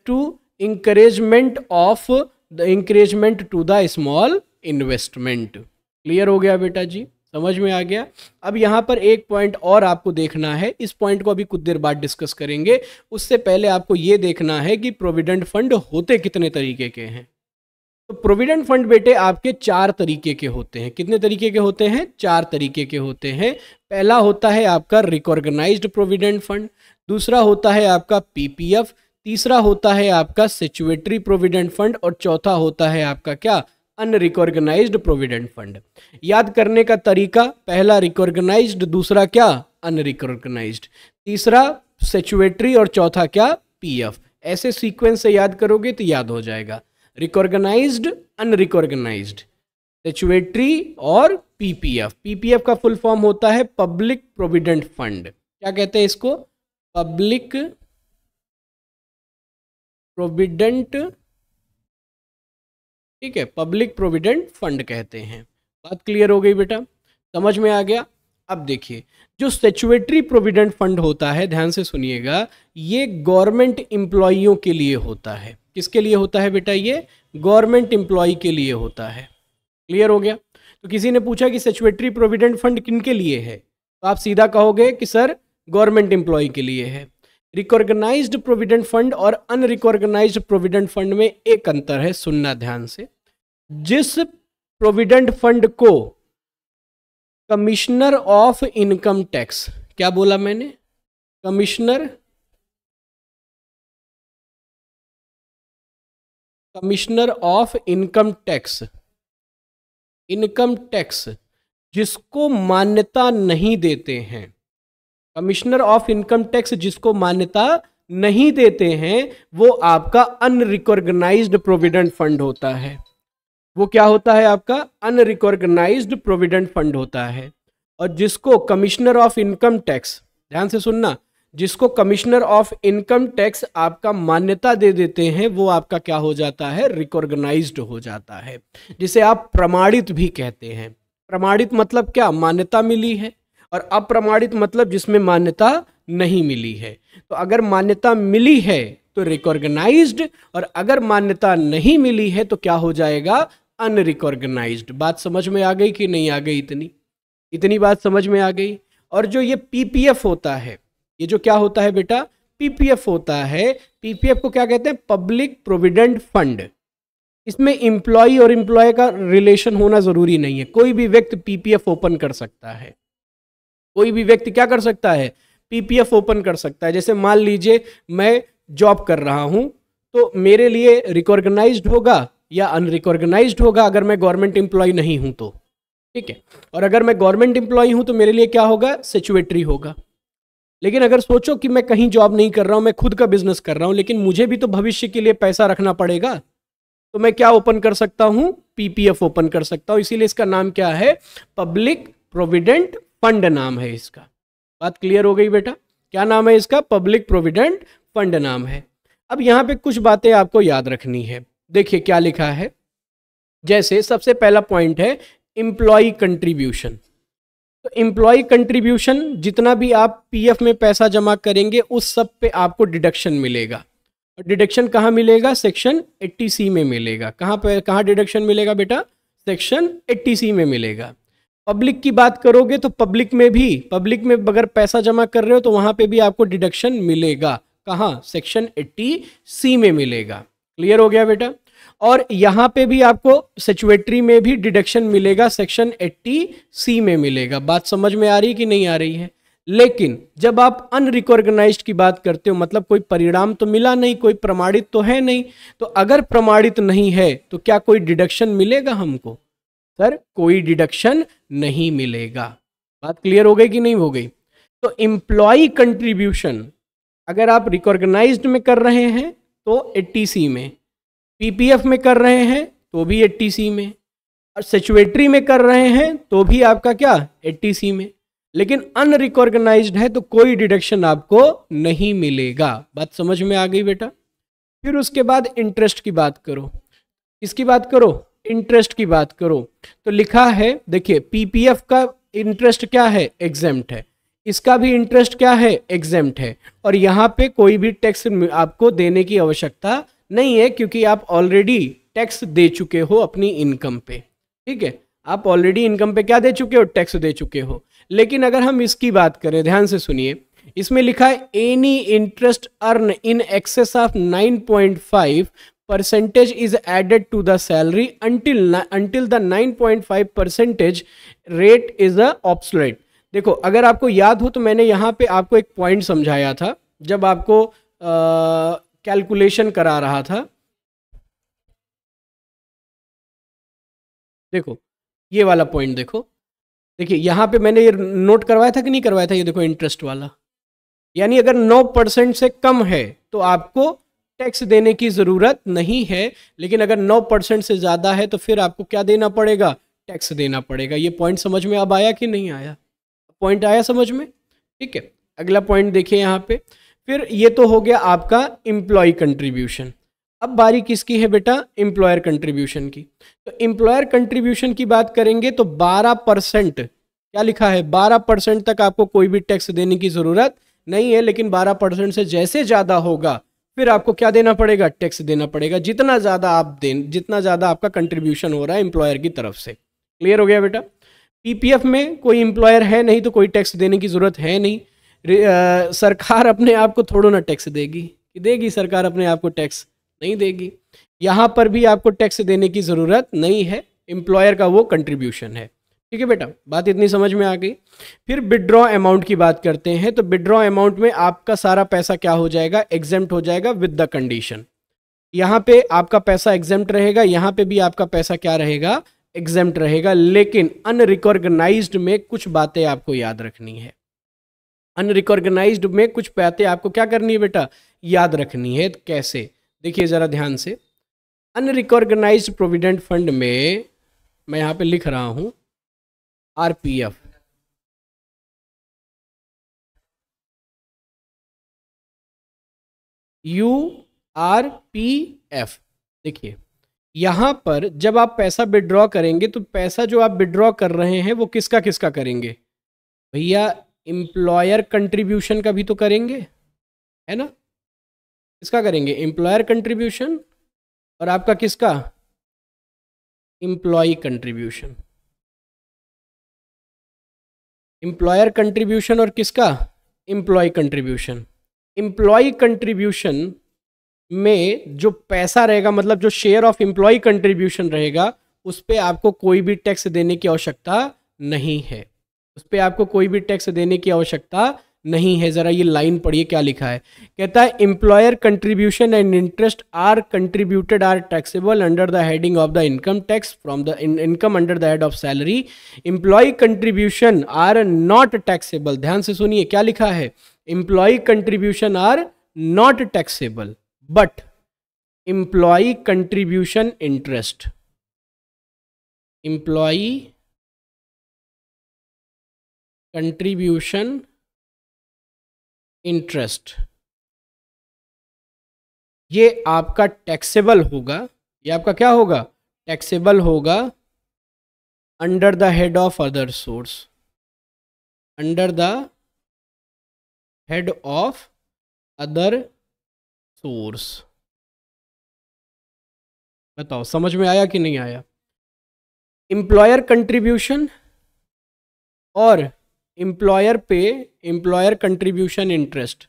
to encouragement of the encouragement to the small investment clear हो गया बेटा जी समझ में आ गया अब यहाँ पर एक पॉइंट और आपको देखना है इस पॉइंट को अभी कुछ देर बाद डिस्कस करेंगे उससे पहले आपको ये देखना है कि प्रोविडेंट फंड होते कितने तरीके के हैं तो प्रोविडेंट फंड बेटे आपके चार तरीके के होते हैं कितने तरीके के होते हैं चार तरीके के होते हैं पहला होता है आपका रिकॉर्गनाइज्ड प्रोविडेंट फंड दूसरा होता है आपका पीपीएफ तीसरा होता है आपका सिचुएटरी प्रोविडेंट फंड और चौथा होता है आपका क्या अनरिकॉर्गेनाइज प्रोविडेंट फंड याद करने का तरीका पहला रिकॉर्गेनाइज दूसरा क्या अनरिकॉर्गेनाइज तीसरा सेचुएटरी और चौथा क्या पीएफ ऐसे सीक्वेंस से याद करोगे तो याद हो जाएगा रिकॉर्गनाइज अनरिकॉर्गेनाइज सेचुएटरी और पीपीएफ पीपीएफ का फुल फॉर्म होता है पब्लिक प्रोविडेंट फंड क्या कहते हैं इसको पब्लिक प्रोविडेंट ठीक है पब्लिक प्रोविडेंट फंड कहते हैं बात क्लियर हो गई बेटा समझ में आ गया अब देखिए जो सेचुएटरी प्रोविडेंट फंड होता है ध्यान से सुनिएगा ये गवर्नमेंट एम्प्लॉयों के लिए होता है किसके लिए होता है बेटा ये गवर्नमेंट इंप्लॉय के लिए होता है क्लियर हो गया तो किसी ने पूछा कि सेचुएटरी प्रोविडेंट फंड किन के लिए है तो आप सीधा कहोगे कि सर गवर्नमेंट इंप्लॉय के लिए है रिकॉर्गनाइज प्रोविडेंट फंड और अनरिकॉर्गनाइज प्रोविडेंट फंड में एक अंतर है सुनना ध्यान से जिस प्रोविडेंट फंड को कमिश्नर ऑफ इनकम टैक्स क्या बोला मैंने commissioner commissioner of income tax income tax जिसको मान्यता नहीं देते हैं कमिश्नर ऑफ इनकम टैक्स जिसको मान्यता नहीं देते हैं वो आपका अनरिकॉर्गनाइज प्रोविडेंट फंड होता है वो क्या होता है आपका अनरिकॉर्गनाइज प्रोविडेंट फंड होता है और जिसको कमिश्नर ऑफ इनकम टैक्स ध्यान से सुनना जिसको कमिश्नर ऑफ इनकम टैक्स आपका मान्यता दे देते हैं वो आपका क्या हो जाता है रिकॉर्गनाइज हो जाता है जिसे आप प्रमाणित भी कहते हैं प्रमाणित मतलब क्या मान्यता मिली है और अप्रमाणित मतलब जिसमें मान्यता नहीं मिली है तो अगर मान्यता मिली है तो रिकॉर्गनाइज्ड और अगर मान्यता नहीं मिली है तो क्या हो जाएगा अनरिकॉर्गनाइज्ड बात समझ में आ गई कि नहीं आ गई इतनी इतनी बात समझ में आ गई और जो ये पीपीएफ होता है ये जो क्या होता है बेटा पीपीएफ होता है पीपीएफ को क्या कहते हैं पब्लिक प्रोविडेंट फंड इसमें इंप्लॉय और इंप्लॉय का रिलेशन होना ज़रूरी नहीं है कोई भी व्यक्ति पीपीएफ ओपन कर सकता है कोई भी व्यक्ति क्या कर सकता है पीपीएफ ओपन कर सकता है जैसे मान लीजिए मैं जॉब कर रहा हूं तो मेरे लिए रिकॉर्गनाइज होगा या अनरिकॉर्गनाइज होगा अगर मैं गवर्नमेंट इंप्लॉय नहीं हूं तो ठीक है और अगर मैं गवर्नमेंट इंप्लॉय हूं तो मेरे लिए क्या होगा सेचुएटरी होगा लेकिन अगर सोचो कि मैं कहीं जॉब नहीं कर रहा हूं मैं खुद का बिजनेस कर रहा हूं लेकिन मुझे भी तो भविष्य के लिए पैसा रखना पड़ेगा तो मैं क्या ओपन कर सकता हूं पीपीएफ ओपन कर सकता हूं इसीलिए इसका नाम क्या है पब्लिक प्रोविडेंट फंड नाम है इसका बात क्लियर हो गई बेटा क्या नाम है इसका पब्लिक प्रोविडेंट फंड नाम है अब यहाँ पे कुछ बातें आपको याद रखनी है देखिए क्या लिखा है जैसे सबसे पहला पॉइंट है एम्प्लॉय कंट्रीब्यूशन तो एम्प्लॉय कंट्रीब्यूशन जितना भी आप पीएफ में पैसा जमा करेंगे उस सब पे आपको डिडक्शन मिलेगा और डिडक्शन कहाँ मिलेगा सेक्शन 80 सी में मिलेगा कहाँ पे कहाँ डिडक्शन मिलेगा बेटा सेक्शन 80 सी में मिलेगा पब्लिक की बात करोगे तो पब्लिक में भी पब्लिक में अगर पैसा जमा कर रहे हो तो वहां पे भी आपको डिडक्शन मिलेगा कहाँ सेक्शन एट्टी सी में मिलेगा क्लियर हो गया बेटा और यहाँ पे भी आपको सेचुएटरी में भी डिडक्शन मिलेगा सेक्शन एट्टी सी में मिलेगा बात समझ में आ रही है कि नहीं आ रही है लेकिन जब आप अनरिकॉर्गेनाइज की बात करते हो मतलब कोई परिणाम तो मिला नहीं कोई प्रमाणित तो है नहीं तो अगर प्रमाणित नहीं है तो क्या कोई डिडक्शन मिलेगा हमको सर कोई डिडक्शन नहीं मिलेगा बात क्लियर हो गई कि नहीं हो गई तो एम्प्लॉय कंट्रीब्यूशन अगर आप रिकॉर्गनाइज में कर रहे हैं तो एटीसी में पीपीएफ में कर रहे हैं तो भी एटीसी में और सेचुएटरी में कर रहे हैं तो भी आपका क्या एटीसी में लेकिन अनरिकॉर्गनाइज्ड है तो कोई डिडक्शन आपको नहीं मिलेगा बात समझ में आ गई बेटा फिर उसके बाद इंटरेस्ट की बात करो किसकी बात करो इंटरेस्ट की बात करो तो लिखा है देखिए पीपीएफ का इंटरेस्ट क्या है एग्जेम्ट है इसका भी इंटरेस्ट क्या है एग्जेम्ट है और यहाँ पे कोई भी टैक्स आपको देने की आवश्यकता नहीं है क्योंकि आप ऑलरेडी टैक्स दे चुके हो अपनी इनकम पे ठीक है आप ऑलरेडी इनकम पे क्या दे चुके हो टैक्स दे चुके हो लेकिन अगर हम इसकी बात करें ध्यान से सुनिए इसमें लिखा है any interest earn in excess of 9.5 point percentage is added to the salary until until the 9.5 percentage rate is obsolete देखो अगर आपको याद हो तो मैंने यहाँ पे आपको एक पॉइंट समझाया था जब आपको कैलकुलेशन करा रहा था देखो ये वाला पॉइंट देखो देखिए यहाँ पे मैंने ये नोट करवाया था कि नहीं करवाया था ये देखो इंटरेस्ट वाला यानी अगर 9 परसेंट से कम है तो आपको टैक्स देने की ज़रूरत नहीं है लेकिन अगर नौ परसेंट से ज़्यादा है तो फिर आपको क्या देना पड़ेगा टैक्स देना पड़ेगा ये पॉइंट समझ में अब आया कि नहीं आया पॉइंट आया समझ में ठीक है अगला पॉइंट देखिए यहाँ पे फिर ये तो हो गया आपका एम्प्लॉय कंट्रीब्यूशन अब बारी किसकी है बेटा एम्प्लॉयर कंट्रीब्यूशन की तो एम्प्लॉयर कंट्रीब्यूशन की बात करेंगे तो बारह परसेंट क्या लिखा है बारह परसेंट तक आपको कोई भी टैक्स देने की ज़रूरत नहीं है लेकिन बारह परसेंट से जैसे ज़्यादा होगा फिर आपको क्या देना पड़ेगा टैक्स देना पड़ेगा जितना ज़्यादा आप दे जितना ज़्यादा आपका कंट्रीब्यूशन हो रहा है एम्प्लॉयर की तरफ से क्लियर हो गया बेटा पीपीएफ में कोई एम्प्लॉयर है नहीं तो कोई टैक्स देने की ज़रूरत है नहीं आ, सरकार अपने आप को थोड़ो ना टैक्स देगी कि देगी सरकार अपने आप को टैक्स नहीं देगी यहाँ पर भी आपको टैक्स देने की ज़रूरत नहीं है एम्प्लॉयर का वो कंट्रीब्यूशन है ठीक है बेटा बात इतनी समझ में आ गई फिर विड्रॉ अमाउंट की बात करते हैं तो विड्रॉ अमाउंट में आपका सारा पैसा क्या हो जाएगा एग्जेम्प्ट हो जाएगा विद द कंडीशन यहाँ पे आपका पैसा एग्जेम्प्ट रहेगा यहाँ पे भी आपका पैसा क्या रहेगा एग्जेम्प्ट रहेगा लेकिन अनरिकॉर्गेनाइज में कुछ बातें आपको याद रखनी है अनरिकॉर्गेनाइज में कुछ बातें आपको क्या करनी है बेटा याद रखनी है कैसे देखिए ज़रा ध्यान से अनरिकॉर्गेनाइज प्रोविडेंट फंड में मैं यहाँ पे लिख रहा हूँ RPF U R P F देखिए यहां पर जब आप पैसा विड्रॉ करेंगे तो पैसा जो आप विड्रॉ कर रहे हैं वो किसका किसका करेंगे भैया एम्प्लॉयर कंट्रीब्यूशन का भी तो करेंगे है ना किसका करेंगे एम्प्लॉयर कंट्रीब्यूशन और आपका किसका एम्प्लॉय कंट्रीब्यूशन एम्प्लॉयर कंट्रीब्यूशन और किसका एम्प्लॉय कंट्रीब्यूशन एम्प्लॉय कंट्रीब्यूशन में जो पैसा रहेगा मतलब जो शेयर ऑफ एम्प्लॉय कंट्रीब्यूशन रहेगा उस पर आपको कोई भी टैक्स देने की आवश्यकता नहीं है उस पर आपको कोई भी टैक्स देने की आवश्यकता नहीं है ज़रा ये लाइन पढ़िए क्या लिखा है कहता है employer contribution and interest are contributed are taxable under the heading of the income tax from the income under the head of salary employ contribution are not taxable ध्यान से सुनिए क्या लिखा है employ contribution are not taxable but employ contribution interest employ contribution interest ये आपका टैक्सेबल होगा ये आपका क्या होगा टैक्सेबल होगा under the head of other source under the head of other source बताओ समझ में आया कि नहीं आया एम्प्लॉयर कंट्रीब्यूशन और एम्प्लॉयर पे employer contribution interest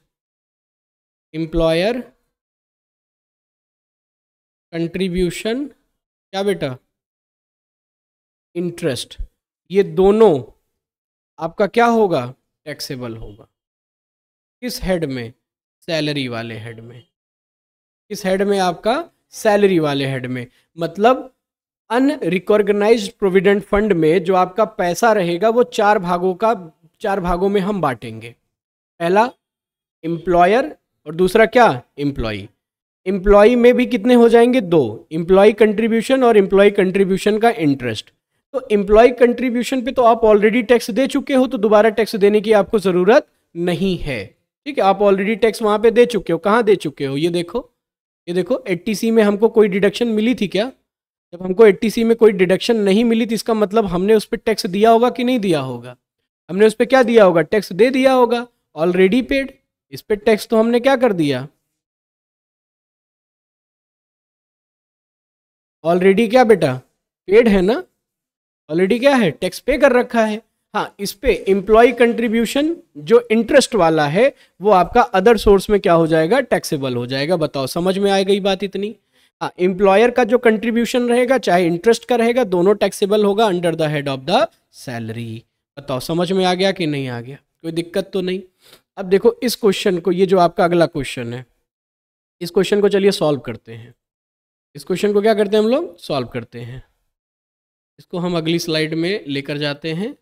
employer contribution क्या बेटा इंटरेस्ट ये दोनों आपका क्या होगा टैक्सेबल होगा किस हेड में सैलरी वाले हेड में किस हेड में आपका सैलरी वाले हेड में मतलब अनरिकॉर्गनाइज प्रोविडेंट फंड में जो आपका पैसा रहेगा वो चार भागों का चार भागों में हम बांटेंगे पहला एम्प्लॉयर और दूसरा क्या एम्प्लॉई एम्प्लॉय में भी कितने हो जाएंगे दो एम्प्लॉई कंट्रीब्यूशन और एम्प्लॉई कंट्रीब्यूशन का इंटरेस्ट तो एम्प्लॉई कंट्रीब्यूशन पे तो आप ऑलरेडी टैक्स दे चुके हो तो दोबारा टैक्स देने की आपको ज़रूरत नहीं है ठीक है आप ऑलरेडी टैक्स वहाँ पे दे चुके हो कहाँ दे चुके हो ये देखो ये देखो एट्टी में हमको कोई डिडक्शन मिली थी क्या जब हमको एट्टी में कोई डिडक्शन नहीं मिली तो इसका मतलब हमने उस पर टैक्स दिया होगा कि नहीं दिया होगा हमने उस पर क्या दिया होगा टैक्स दे दिया होगा ऑलरेडी पेड इस पर टैक्स तो हमने क्या कर दिया ऑलरेडी क्या बेटा पेड है ना ऑलरेडी क्या है टैक्स पे कर रखा है हाँ इस पे एम्प्लॉय कंट्रीब्यूशन जो इंटरेस्ट वाला है वो आपका अदर सोर्स में क्या हो जाएगा टैक्सेबल हो जाएगा बताओ समझ में आ गई बात इतनी हाँ इंप्लॉयर का जो कंट्रीब्यूशन रहेगा चाहे इंटरेस्ट का रहेगा दोनों टैक्सेबल होगा under the head of the salary बताओ समझ में आ गया कि नहीं आ गया कोई दिक्कत तो नहीं अब देखो इस क्वेश्चन को ये जो आपका अगला क्वेश्चन है इस क्वेश्चन को चलिए सॉल्व करते हैं इस क्वेश्चन को क्या करते हैं हम लोग सॉल्व करते हैं इसको हम अगली स्लाइड में लेकर जाते हैं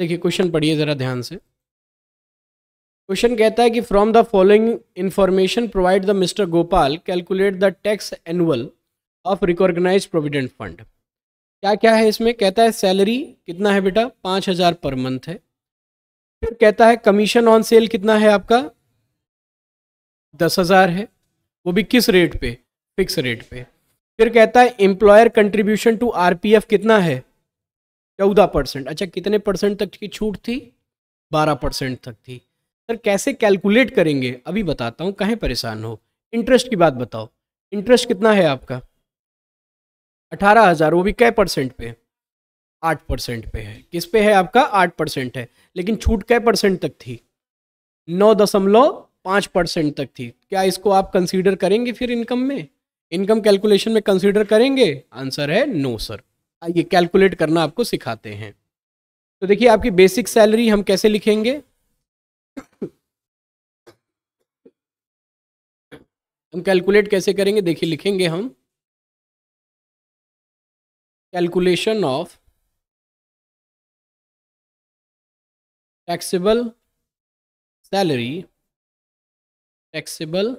देखिए क्वेश्चन पढ़िए ज़रा ध्यान से क्वेश्चन कहता है कि from the following information provide the mister Gopal calculate the tax annual of recognised provident fund क्या क्या है इसमें कहता है सैलरी कितना है बेटा पाँच हज़ार पर मंथ है फिर कहता है कमीशन ऑन सेल कितना है आपका दस हज़ार है वो भी किस रेट पे फिक्स रेट पे फिर कहता है एम्प्लॉयर कंट्रीब्यूशन टू आर कितना है चौदह परसेंट अच्छा कितने परसेंट तक की छूट थी बारह परसेंट तक थी सर कैसे कैलकुलेट करेंगे अभी बताता हूँ कहें परेशान हो इंटरेस्ट की बात बताओ इंटरेस्ट कितना है आपका अठारह हज़ार वो भी कै परसेंट पे आठ परसेंट पे है किस पे है आपका आठ परसेंट है लेकिन छूट कै परसेंट तक थी नौ दशमलव पाँच परसेंट तक थी क्या इसको आप कंसीडर करेंगे फिर इनकम में इनकम कैलकुलेशन में कंसीडर करेंगे आंसर है नो सर ये कैलकुलेट करना आपको सिखाते हैं तो देखिए आपकी बेसिक सैलरी हम कैसे लिखेंगे हम कैलकुलेट कैसे करेंगे देखिए लिखेंगे हम calculation of taxable salary taxable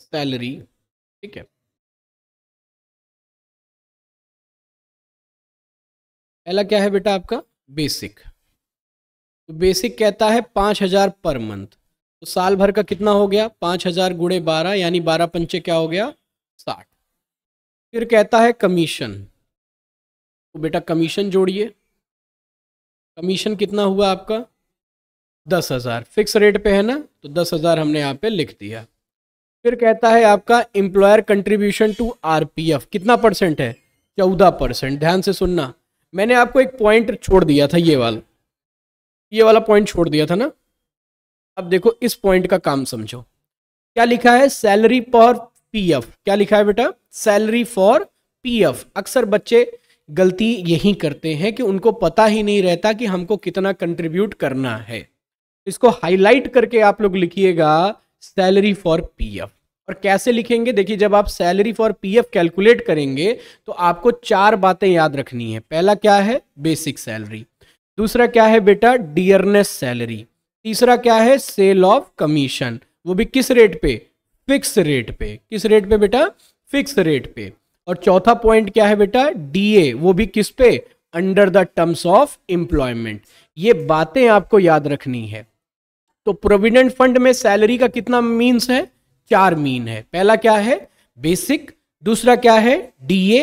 salary ठीक है पहला क्या है बेटा आपका बेसिक तो बेसिक कहता है पाँच हज़ार पर मंथ तो साल भर का कितना हो गया पाँच हज़ार गुड़े बारह यानी बारह पंचे क्या हो गया साठ फिर कहता है कमीशन तो बेटा कमीशन जोड़िए कमीशन कितना हुआ आपका दस हज़ार फिक्स रेट पे है ना तो दस हज़ार हमने यहाँ पे लिख दिया फिर कहता है आपका एम्प्लॉयर कंट्रीब्यूशन टू आरपीएफ कितना परसेंट है चौदह परसेंट ध्यान से सुनना मैंने आपको एक पॉइंट छोड़ दिया था ये वाला ये वाला पॉइंट छोड़ दिया था ना अब देखो इस पॉइंट का काम समझो क्या लिखा है सैलरी फॉर पीएफ क्या लिखा है बेटा सैलरी फॉर पीएफ अक्सर बच्चे गलती यही करते हैं कि उनको पता ही नहीं रहता कि हमको कितना कंट्रीब्यूट करना है इसको हाईलाइट करके आप लोग लिखिएगा सैलरी फॉर पीएफ और कैसे लिखेंगे देखिए जब आप सैलरी फॉर पीएफ कैलकुलेट करेंगे तो आपको चार बातें याद रखनी है पहला क्या है बेसिक सैलरी दूसरा क्या है बेटा डियरनेस सैलरी तीसरा क्या है सेल ऑफ कमीशन वो भी किस रेट पे फिक्स रेट पे किस रेट पे बेटा फिक्स रेट पे और चौथा पॉइंट क्या है बेटा डीए वो भी किस पे under the terms of employment ये बातें आपको याद रखनी है तो प्रोविडेंट फंड में सैलरी का कितना मीन्स है चार मीन है पहला क्या है बेसिक दूसरा क्या है डीए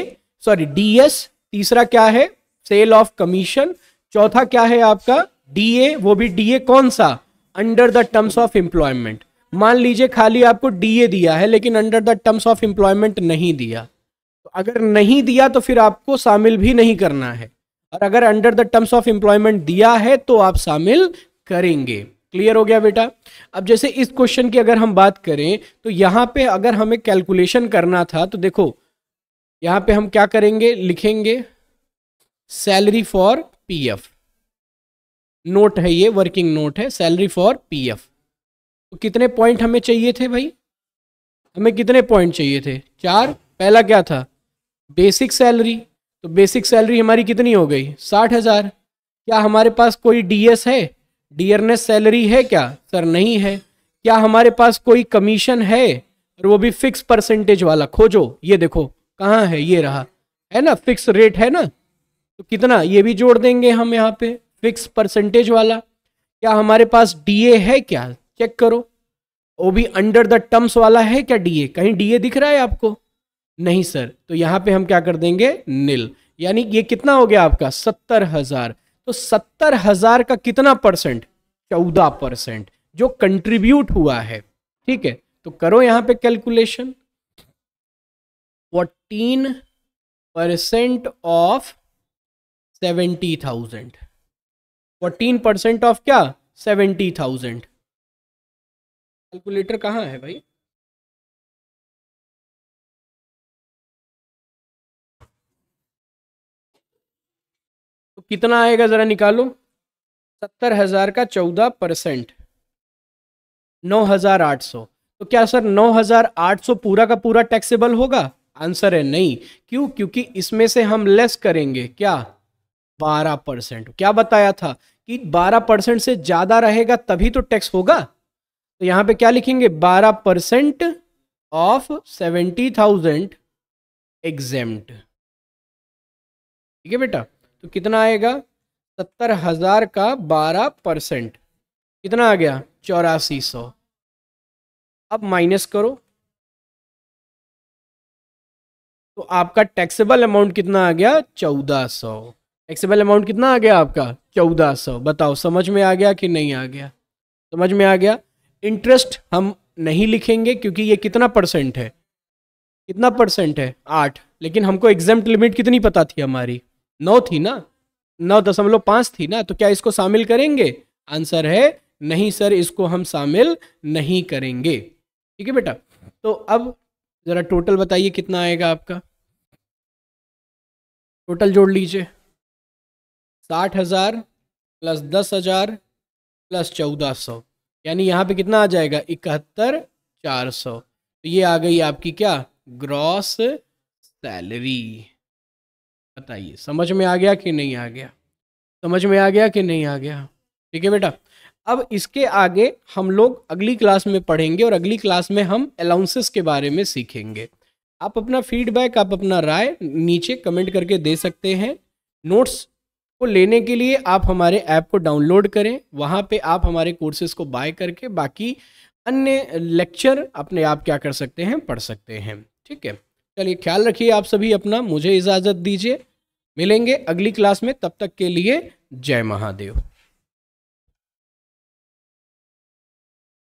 सॉरी डीएस तीसरा क्या है सेल ऑफ कमीशन चौथा क्या है आपका डीए वो भी डीए कौन सा under the terms of employment मान लीजिए खाली आपको डीए दिया है लेकिन under the terms of employment नहीं दिया तो अगर नहीं दिया तो फिर आपको शामिल भी नहीं करना है और अगर under the terms of employment दिया है तो आप शामिल करेंगे क्लियर हो गया बेटा अब जैसे इस क्वेश्चन की अगर हम बात करें तो यहाँ पे अगर हमें कैलकुलेशन करना था तो देखो यहाँ पे हम क्या करेंगे लिखेंगे सैलरी फॉर पीएफ नोट है ये वर्किंग नोट है सैलरी फॉर पीएफ तो कितने पॉइंट हमें चाहिए थे भाई हमें कितने पॉइंट चाहिए थे चार पहला क्या था बेसिक सैलरी तो बेसिक सैलरी हमारी कितनी हो गई साठ हज़ार क्या हमारे पास कोई डीएस है डियरनेस सैलरी है क्या सर नहीं है क्या हमारे पास कोई कमीशन है और वो भी फिक्स परसेंटेज वाला खोजो ये देखो कहाँ है ये रहा है ना फिक्स रेट है ना तो कितना ये भी जोड़ देंगे हम यहाँ पे फिक्स परसेंटेज वाला क्या हमारे पास डीए है क्या चेक करो वो भी अंडर द टर्म्स वाला है क्या डीए कहीं डीए दिख रहा है आपको नहीं सर तो यहाँ पे हम क्या कर देंगे नील यानी ये कितना हो गया आपका सत्तर हजार तो सत्तर हजार का कितना परसेंट चौदह परसेंट जो कंट्रीब्यूट हुआ है ठीक है तो करो यहां पे calculation fourteen percent of seventy thousand fourteen percent of क्या सेवेंटी थाउजेंड कैलकुलेटर कहाँ है भाई कितना आएगा ज़रा निकालो सत्तर हज़ार का चौदह परसेंट नौ हज़ार आठ सौ तो क्या सर नौ हज़ार आठ सौ पूरा का पूरा टैक्सेबल होगा आंसर है नहीं क्यों क्योंकि इसमें से हम लेस करेंगे क्या बारह परसेंट क्या बताया था कि बारह परसेंट से ज़्यादा रहेगा तभी तो टैक्स होगा तो यहां पे क्या लिखेंगे बारह percent of seventy thousand exempt ठीक है बेटा तो कितना आएगा सत्तर हज़ार का बारह परसेंट कितना आ गया चौरासी सौ अब माइनस करो तो आपका टैक्सेबल अमाउंट कितना आ गया चौदह सौ टैक्सेबल अमाउंट कितना आ गया आपका चौदह सौ बताओ समझ में आ गया कि नहीं आ गया समझ में आ गया इंटरेस्ट हम नहीं लिखेंगे क्योंकि ये कितना परसेंट है कितना परसेंट है आठ लेकिन हमको एग्जाम लिमिट कितनी पता थी हमारी नौ थी ना नौ दशमलव पांच थी ना तो क्या इसको शामिल करेंगे आंसर है नहीं सर इसको हम शामिल नहीं करेंगे ठीक है बेटा तो अब ज़रा टोटल बताइए कितना आएगा आपका टोटल जोड़ लीजिए साठ हज़ार प्लस दस हज़ार प्लस चौदह सौ यानी यहाँ पे कितना आ जाएगा इकहत्तर चार सौ तो ये आ गई आपकी क्या ग्रॉस सैलरी बताइए समझ में आ गया कि नहीं आ गया समझ में आ गया कि नहीं आ गया ठीक है बेटा अब इसके आगे हम लोग अगली क्लास में पढ़ेंगे और अगली क्लास में हम अलाउंसेस के बारे में सीखेंगे आप अपना फीडबैक आप अपना राय नीचे कमेंट करके दे सकते हैं नोट्स को लेने के लिए आप हमारे ऐप को डाउनलोड करें वहाँ पे आप हमारे कोर्सेज को बाय करके बाकी अन्य लेक्चर अपने आप क्या कर सकते हैं पढ़ सकते हैं ठीक है चलिए ख्याल रखिए आप सभी अपना मुझे इजाज़त दीजिए मिलेंगे अगली क्लास में तब तक के लिए जय महादेव